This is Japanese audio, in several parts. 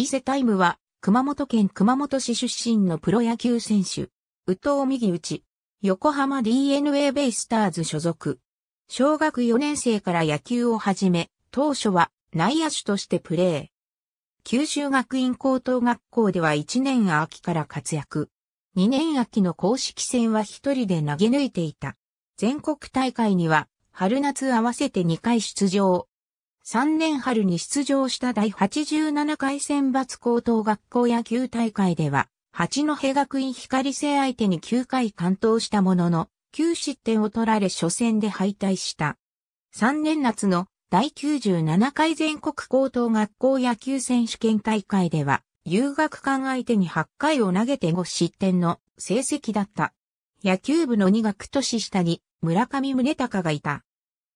伊勢タイムは、熊本県熊本市出身のプロ野球選手。宇藤右内。横浜 DNA ベイスターズ所属。小学4年生から野球を始め、当初は内野手としてプレー。九州学院高等学校では1年秋から活躍。2年秋の公式戦は一人で投げ抜いていた。全国大会には春夏合わせて2回出場。3年春に出場した第87回選抜高等学校野球大会では、八戸学院光星相手に9回完投したものの、9失点を取られ初戦で敗退した。3年夏の第97回全国高等学校野球選手権大会では、遊学館相手に8回を投げて5失点の成績だった。野球部の2学年下に村上宗隆がいた。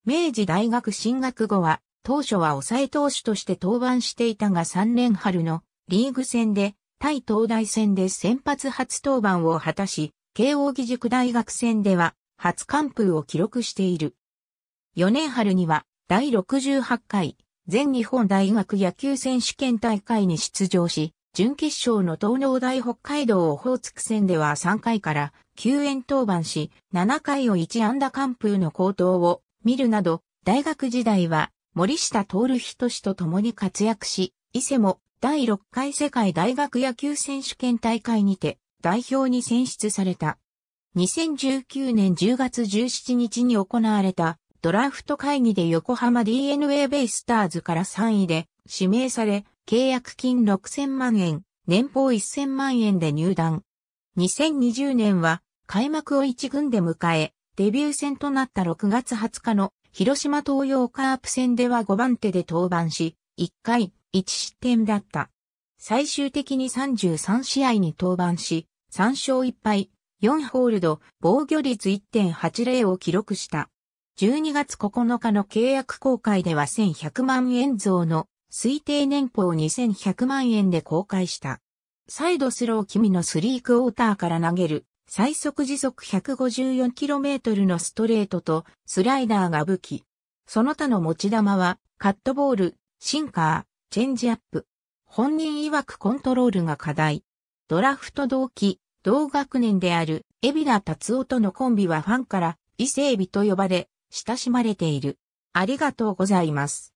明治大学進学後は当初は抑え投手として登板していたが3連春のリーグ戦で対東大戦で先発初登板を果たし、慶応義塾大学戦では初完封を記録している。4年春には第68回全日本大学野球選手権大会に出場し、準決勝の東農大北海道オホーツク戦では3回から救援登板し、7回を1安打完封の高投を見るなど、大学時代は森下徹人氏と共に活躍し、伊勢も第6回世界大学野球選手権大会にて代表に選出された。2019年10月17日に行われたドラフト会議で横浜 DNA ベイスターズから3位で指名され、契約金6000万円、年俸1000万円で入団。2020年は開幕を一軍で迎え、デビュー戦となった6月20日の広島東洋カープ戦では5番手で登板し、1回1失点だった。最終的に33試合に登板し、3勝1敗、4ホールド、防御率1.80を記録した。12月9日の契約公開では1100万円増の推定年俸2100万円で公開した。サイドスロー君のスリークォーターから投げる最速時速 154km のストレートとスライダーが武器。その他の持ち玉は、カットボール、シンカー、チェンジアップ。本人曰くコントロールが課題。ドラフト同期、同学年である、海老名達夫とのコンビはファンから、伊勢海老と呼ばれ、親しまれている。ありがとうございます。